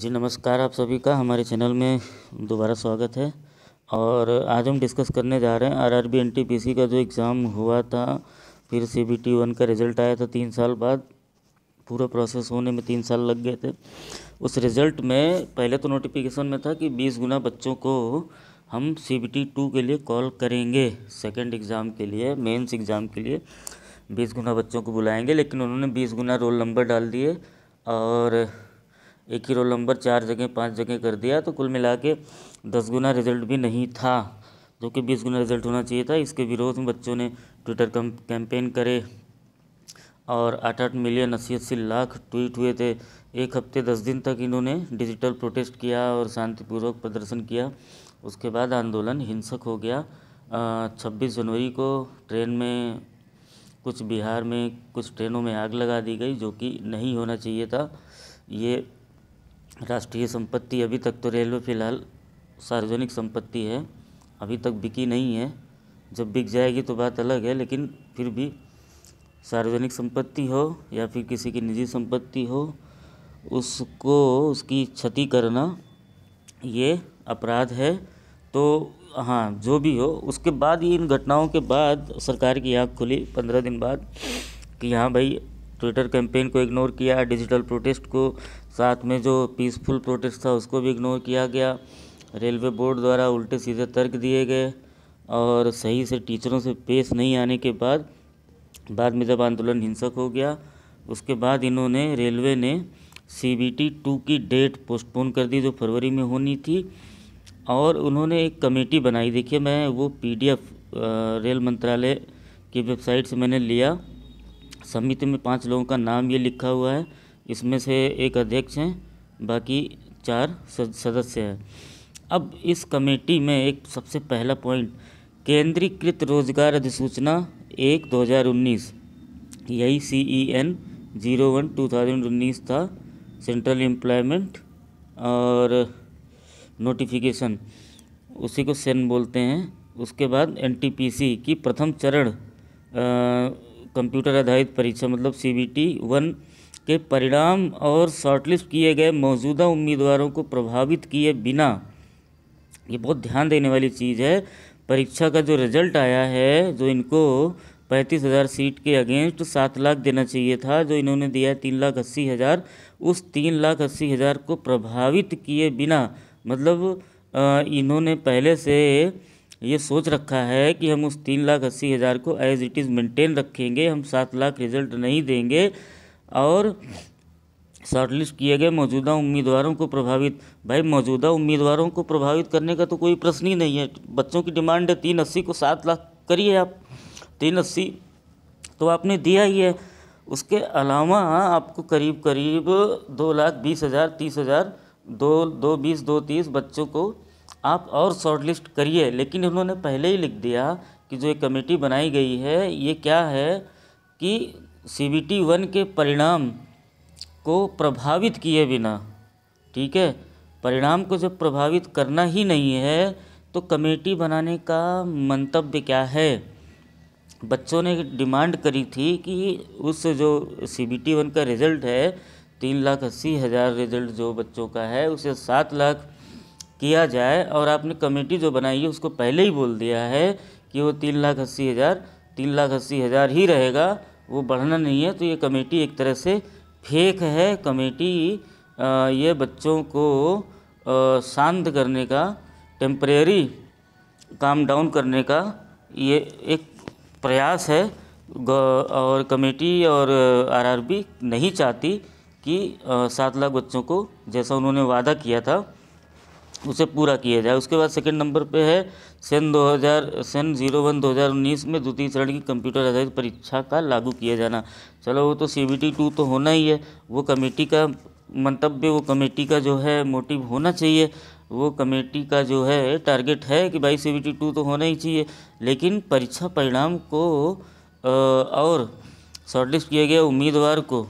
जी नमस्कार आप सभी का हमारे चैनल में दोबारा स्वागत है और आज हम डिस्कस करने जा रहे हैं आरआरबी एनटीपीसी का जो एग्ज़ाम हुआ था फिर सीबीटी वन का रिज़ल्ट आया था तीन साल बाद पूरा प्रोसेस होने में तीन साल लग गए थे उस रिज़ल्ट में पहले तो नोटिफिकेशन में था कि बीस गुना बच्चों को हम सी बी टी टू के लिए कॉल करेंगे सेकेंड एग्ज़ाम के लिए मेन्स एग्ज़ाम के लिए बीस गुना बच्चों को बुलाएंगे लेकिन उन्होंने बीस गुना रोल नंबर डाल दिए और एक ही रोल नंबर चार जगह पाँच जगह कर दिया तो कुल मिला के दस गुना रिजल्ट भी नहीं था जो कि बीस गुना रिजल्ट होना चाहिए था इसके विरोध में बच्चों ने ट्विटर कैंपेन करे और आठ आठ मिलियन अस्सी अस्सी लाख ट्वीट हुए थे एक हफ्ते दस दिन तक इन्होंने डिजिटल प्रोटेस्ट किया और शांतिपूर्वक प्रदर्शन किया उसके बाद आंदोलन हिंसक हो गया छब्बीस जनवरी को ट्रेन में कुछ बिहार में कुछ ट्रेनों में आग लगा दी गई जो कि नहीं होना चाहिए था ये राष्ट्रीय संपत्ति अभी तक तो रेलवे फ़िलहाल सार्वजनिक संपत्ति है अभी तक बिकी नहीं है जब बिक जाएगी तो बात अलग है लेकिन फिर भी सार्वजनिक संपत्ति हो या फिर किसी की निजी संपत्ति हो उसको उसकी क्षति करना ये अपराध है तो हाँ जो भी हो उसके बाद ये इन घटनाओं के बाद सरकार की आँख खुली पंद्रह दिन बाद कि हाँ भाई ट्विटर कैंपेन को इग्नोर किया डिजिटल प्रोटेस्ट को साथ में जो पीसफुल प्रोटेस्ट था उसको भी इग्नोर किया गया रेलवे बोर्ड द्वारा उल्टे सीधे तर्क दिए गए और सही से टीचरों से पेश नहीं आने के बाद बाद में जब आंदोलन हिंसक हो गया उसके बाद इन्होंने रेलवे ने सी बी टी टू की डेट पोस्टपोन कर दी जो फरवरी में होनी थी और उन्होंने एक कमेटी बनाई देखिए मैं वो पीडीएफ रेल मंत्रालय की वेबसाइट से मैंने लिया समिति में पांच लोगों का नाम ये लिखा हुआ है इसमें से एक अध्यक्ष हैं बाकी चार सदस्य हैं अब इस कमेटी में एक सबसे पहला पॉइंट केंद्रीकृत रोजगार अधिसूचना एक 2019 यही C E N zero one two thousand उन्नीस था सेंट्रल एम्प्लॉयमेंट और नोटिफिकेशन उसी को सेन बोलते हैं उसके बाद एनटीपीसी की प्रथम चरण कंप्यूटर आधारित परीक्षा मतलब सीबीटी वन के परिणाम और शॉर्टलिस्ट किए गए मौजूदा उम्मीदवारों को प्रभावित किए बिना ये बहुत ध्यान देने वाली चीज़ है परीक्षा का जो रिजल्ट आया है जो इनको पैंतीस हज़ार सीट के अगेंस्ट सात लाख देना चाहिए था जो इन्होंने दिया तीन लाख अस्सी हज़ार उस तीन लाख अस्सी हज़ार को प्रभावित किए बिना मतलब इन्होंने पहले से ये सोच रखा है कि हम उस तीन लाख अस्सी हज़ार को एज इट इज़ मेंटेन रखेंगे हम सात लाख रिजल्ट नहीं देंगे और शॉर्टलिस्ट किए गए मौजूदा उम्मीदवारों को प्रभावित भाई मौजूदा उम्मीदवारों को प्रभावित करने का तो कोई प्रश्न ही नहीं है बच्चों की डिमांड है तीन अस्सी को सात लाख करिए आप तीन अस्सी तो आपने दिया ही है उसके अलावा आपको करीब करीब दो लाख बीस हज़ार तीस हज़ार दो दो बीस दो तीस बच्चों को आप और शॉर्टलिस्ट करिए लेकिन उन्होंने पहले ही लिख दिया कि जो एक कमेटी बनाई गई है ये क्या है कि सी बी टी वन के परिणाम को प्रभावित किए बिना ठीक है परिणाम को जब प्रभावित करना ही नहीं है तो कमेटी बनाने का मंतव्य क्या है बच्चों ने डिमांड करी थी कि उस जो सी बी टी वन का रिज़ल्ट है तीन लाख अस्सी हज़ार रिज़ल्ट जो बच्चों का है उसे सात लाख किया जाए और आपने कमेटी जो बनाई है उसको पहले ही बोल दिया है कि वो तीन लाख अस्सी हज़ार तीन लाख अस्सी हज़ार ही रहेगा वो बढ़ना नहीं है तो ये कमेटी एक तरह से फेक है कमेटी ये बच्चों को शांत करने का टेम्परेरी काम डाउन करने का ये एक प्रयास है और कमेटी और आरआरबी नहीं चाहती कि सात लाख बच्चों को जैसा उन्होंने वादा किया था उसे पूरा किया जाए उसके बाद सेकंड नंबर पे है सन 2000 सन जीरो वन दो में द्वितीय चरण की कंप्यूटर आधारित परीक्षा का लागू किया जाना चलो वो तो सी बी टू तो होना ही है वो कमेटी का मंतव्य वो कमेटी का जो है मोटिव होना चाहिए वो कमेटी का जो है टारगेट है कि भाई सी बी टू तो होना ही चाहिए लेकिन परीक्षा परिणाम को और शॉर्टलिस्ट किए गए उम्मीदवार को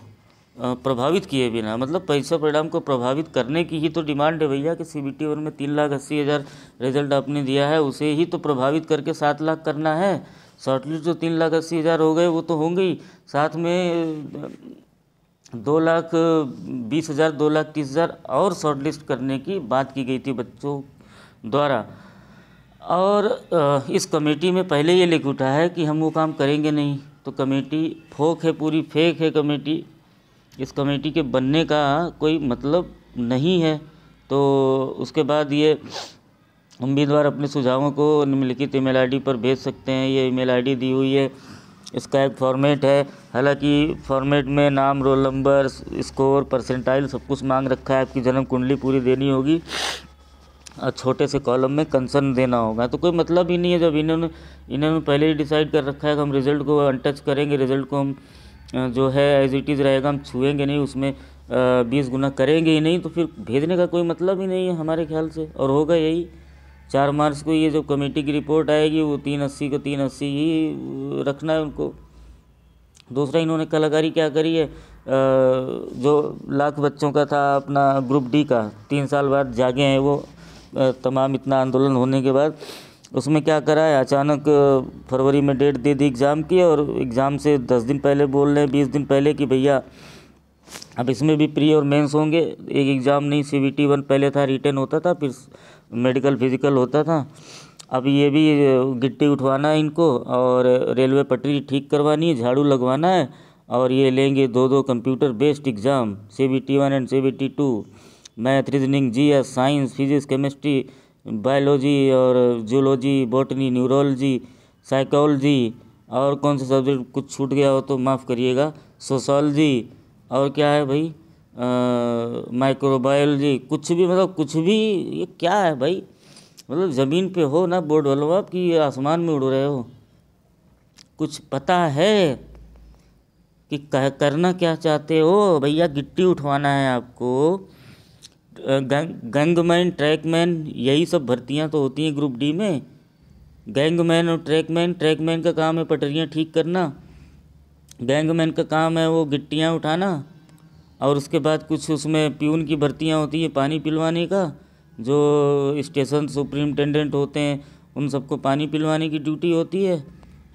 प्रभावित किए बिना मतलब परीक्षा परिणाम को प्रभावित करने की ही तो डिमांड है भैया कि सी बी वन में तीन लाख अस्सी हज़ार रिजल्ट आपने दिया है उसे ही तो प्रभावित करके सात लाख करना है शॉर्टलिस्ट जो तीन लाख अस्सी हज़ार हो गए वो तो होंगे ही साथ में दो लाख बीस हज़ार दो लाख तीस हज़ार और शॉर्टलिस्ट करने की बात की गई थी बच्चों द्वारा और इस कमेटी में पहले ये लिख उठा है कि हम वो काम करेंगे नहीं तो कमेटी फोक है पूरी फेक है कमेटी इस कमेटी के बनने का कोई मतलब नहीं है तो उसके बाद ये उम्मीदवार अपने सुझावों को निम्नलिखित ईमेल आईडी पर भेज सकते हैं ये ईमेल आईडी दी हुई है इसका एक फॉर्मेट है हालांकि फॉर्मेट में नाम रोल नंबर स्कोर परसेंटाइल सब कुछ मांग रखा है आपकी जन्म कुंडली पूरी देनी होगी और छोटे से कॉलम में कंसर्न देना होगा तो कोई मतलब ही नहीं है जब इन्होंने इन्होंने पहले ही डिसाइड कर रखा है कि हम रिज़ल्ट को अनटच करेंगे रिज़ल्ट को हम जो है एज़ इट इज़ रहेगा हम छुएंगे नहीं उसमें बीस गुना करेंगे ही नहीं तो फिर भेजने का कोई मतलब ही नहीं है हमारे ख्याल से और होगा यही चार मार्च को ये जो कमेटी की रिपोर्ट आएगी वो तीन अस्सी को तीन अस्सी ही रखना है उनको दूसरा इन्होंने कलाकारी क्या करी है जो लाख बच्चों का था अपना ग्रुप डी का तीन साल बाद जागे हैं वो तमाम इतना आंदोलन होने के बाद उसमें क्या करा है अचानक फरवरी में डेट दे दी एग्ज़ाम की और एग्ज़ाम से दस दिन पहले बोल रहे हैं बीस दिन पहले कि भैया अब इसमें भी प्री और मेंस होंगे एक एग्ज़ाम नहीं सी बी टी वन पहले था रिटर्न होता था फिर मेडिकल फिजिकल होता था अब ये भी गिट्टी उठवाना है इनको और रेलवे पटरी ठीक करवानी है झाड़ू लगवाना है और ये लेंगे दो दो computer based exam C B T one and C B T two math reasoning G S science physics chemistry biology और जूलॉजी बॉटनी न्यूरोलॉजी साइकोलॉजी और कौन सा सब्जेक्ट कुछ छूट गया हो तो माफ़ करिएगा सोशोलॉजी और क्या है भाई माइक्रोबायोलॉजी कुछ भी मतलब कुछ भी ये क्या है भाई मतलब ज़मीन पे हो ना बोर्ड वालों आप कि आसमान में उड़ रहे हो कुछ पता है कि कह करना क्या चाहते हो भैया गिट्टी उठवाना है आपको गैंग गैंगमैन ट्रैकमैन यही सब भर्तियां तो होती हैं ग्रुप डी में गैंगमैन और ट्रैकमैन ट्रैकमैन का काम है पटरियां ठीक करना गैंगमैन का काम है वो गिट्टियां उठाना और उसके बाद कुछ उसमें प्यून की भर्तियां होती हैं पानी पिलवाने का जो स्टेशन सुप्रिंटेंडेंट होते हैं उन सबको पानी पिलवाने की ड्यूटी होती है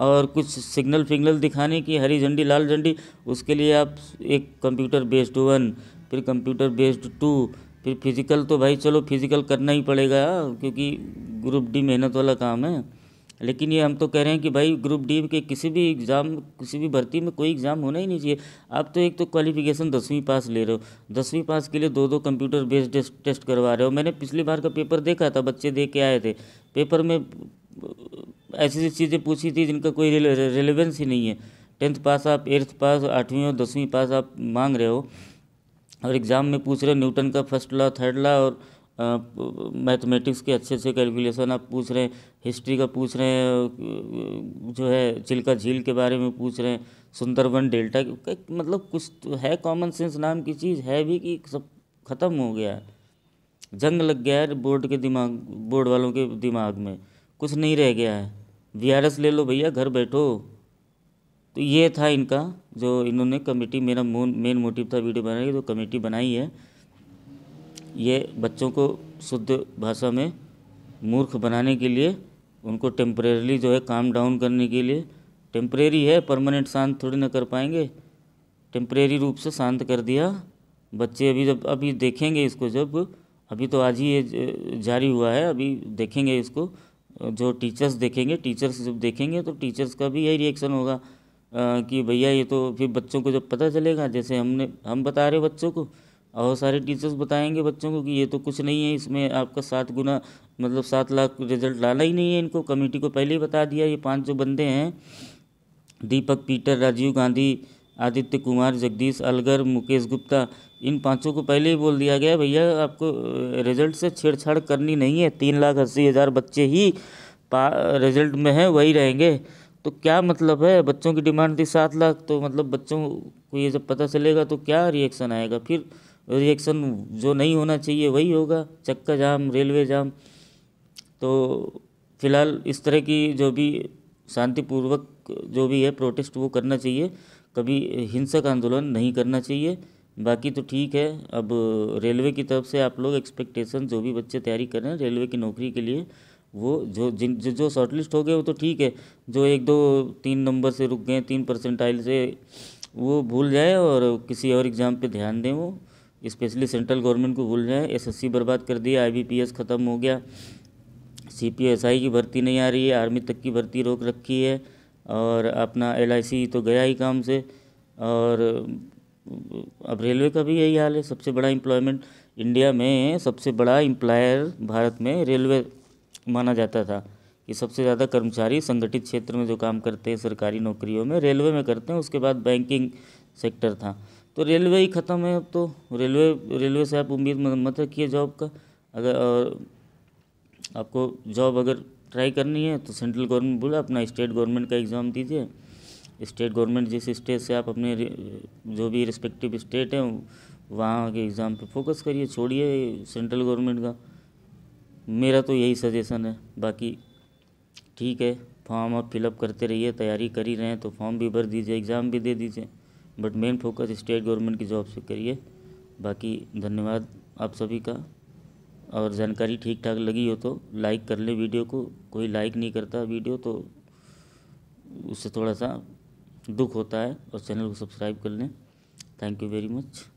और कुछ सिग्नल फिग्नल दिखाने की हरी झंडी लाल झंडी उसके लिए आप एक कंप्यूटर बेस्ड वन फिर कंप्यूटर बेस्ड टू फिर फिज़िकल तो भाई चलो फिज़िकल करना ही पड़ेगा क्योंकि ग्रुप डी मेहनत वाला काम है लेकिन ये हम तो कह रहे हैं कि भाई ग्रुप डी के किसी भी एग्ज़ाम किसी भी भर्ती में कोई एग्ज़ाम होना ही नहीं चाहिए आप तो एक तो क्वालिफिकेशन दसवीं पास ले रहे हो दसवीं पास के लिए दो दो कंप्यूटर बेस्ड टेस्ट करवा रहे हो मैंने पिछली बार का पेपर देखा था बच्चे दे के आए थे पेपर में ऐसी ऐसी चीज़ें पूछी थी जिनका कोई रिलेवेंस ही नहीं है टेंथ पास आप एट्थ पास आठवीं और दसवीं पास आप मांग रहे हो और एग्ज़ाम में पूछ रहे न्यूटन का फर्स्ट लॉ थर्ड लॉ और मैथमेटिक्स के अच्छे अच्छे कैलकुलेशन आप पूछ रहे हैं हिस्ट्री का पूछ रहे हैं जो है चिल्का झील के बारे में पूछ रहे हैं सुंदरवन डेल्टा मतलब कुछ तो है कॉमन सेंस नाम की चीज़ है भी कि सब ख़त्म हो गया है जंग लग गया है बोर्ड के दिमाग बोर्ड वालों के दिमाग में कुछ नहीं रह गया है वी ले लो भैया घर बैठो तो ये था इनका जो इन्होंने कमेटी मेरा मेन मोटिव था वीडियो बनाने की जो कमेटी बनाई है ये बच्चों को शुद्ध भाषा में मूर्ख बनाने के लिए उनको टेम्परेली जो है काम डाउन करने के लिए टेम्परेरी है परमानेंट शांत थोड़ी ना कर पाएंगे टेम्परेरी रूप से शांत कर दिया बच्चे अभी जब अभी देखेंगे इसको जब अभी तो आज ही ये जारी हुआ है अभी देखेंगे इसको जो टीचर्स देखेंगे टीचर्स जब देखेंगे तो टीचर्स का भी यही रिएक्शन होगा कि भैया ये तो फिर बच्चों को जब पता चलेगा जैसे हमने हम बता रहे बच्चों को और सारे टीचर्स बताएंगे बच्चों को कि ये तो कुछ नहीं है इसमें आपका सात गुना मतलब सात लाख रिजल्ट लाना ही नहीं है इनको कमेटी को पहले ही बता दिया ये पांच जो बंदे हैं दीपक पीटर राजीव गांधी आदित्य कुमार जगदीश अलगर मुकेश गुप्ता इन पांचों को पहले ही बोल दिया गया भैया आपको रिजल्ट से छेड़छाड़ करनी नहीं है तीन लाख अस्सी हज़ार बच्चे ही रिजल्ट में हैं वही रहेंगे तो क्या मतलब है बच्चों की डिमांड थी सात लाख तो मतलब बच्चों को ये जब पता चलेगा तो क्या रिएक्शन आएगा फिर रिएक्शन जो नहीं होना चाहिए वही होगा चक्का जाम रेलवे जाम तो फिलहाल इस तरह की जो भी शांतिपूर्वक जो भी है प्रोटेस्ट वो करना चाहिए कभी हिंसक आंदोलन नहीं करना चाहिए बाकी तो ठीक है अब रेलवे की तरफ से आप लोग एक्सपेक्टेशन जो भी बच्चे तैयारी कर रहे हैं रेलवे की नौकरी के लिए वो जो जिन जो शॉर्ट लिस्ट हो गए वो तो ठीक है जो एक दो तीन नंबर से रुक गए तीन परसेंटाइल से वो भूल जाए और किसी और एग्ज़ाम पे ध्यान दें वो स्पेशली सेंट्रल गवर्नमेंट को भूल जाए एसएससी बर्बाद कर दिया आईबीपीएस ख़त्म हो गया सीपीएसआई की भर्ती नहीं आ रही है आर्मी तक की भर्ती रोक रखी है और अपना एल तो गया ही काम से और अब रेलवे का भी यही हाल है सबसे बड़ा एम्प्लॉयमेंट इंडिया में सबसे बड़ा इम्प्लायर भारत में रेलवे माना जाता था कि सबसे ज़्यादा कर्मचारी संगठित क्षेत्र में जो काम करते हैं सरकारी नौकरियों में रेलवे में करते हैं उसके बाद बैंकिंग सेक्टर था तो रेलवे ही ख़त्म है अब तो रेलवे रेलवे से आप उम्मीद मत रखिए जॉब का अगर आपको जॉब अगर ट्राई करनी है तो सेंट्रल गवर्नमेंट बोला अपना स्टेट गवर्नमेंट का एग्ज़ाम दीजिए स्टेट गवर्नमेंट जिस स्टेट से आप अपने जो भी रिस्पेक्टिव स्टेट हैं वहाँ के एग्ज़ाम पे फोकस करिए छोड़िए सेंट्रल गवर्नमेंट का मेरा तो यही सजेशन है बाकी ठीक है फॉर्म आप फिलअप करते रहिए तैयारी कर ही रहे हैं तो फॉर्म भी भर दीजिए एग्ज़ाम भी दे दीजिए but main focus state government की जॉब से करिए बाकी धन्यवाद आप सभी का और जानकारी ठीक ठाक लगी हो तो लाइक कर ले वीडियो को कोई लाइक नहीं करता वीडियो तो उससे थोड़ा सा दुख होता है और चैनल को सब्सक्राइब कर लें थैंक यू वेरी मच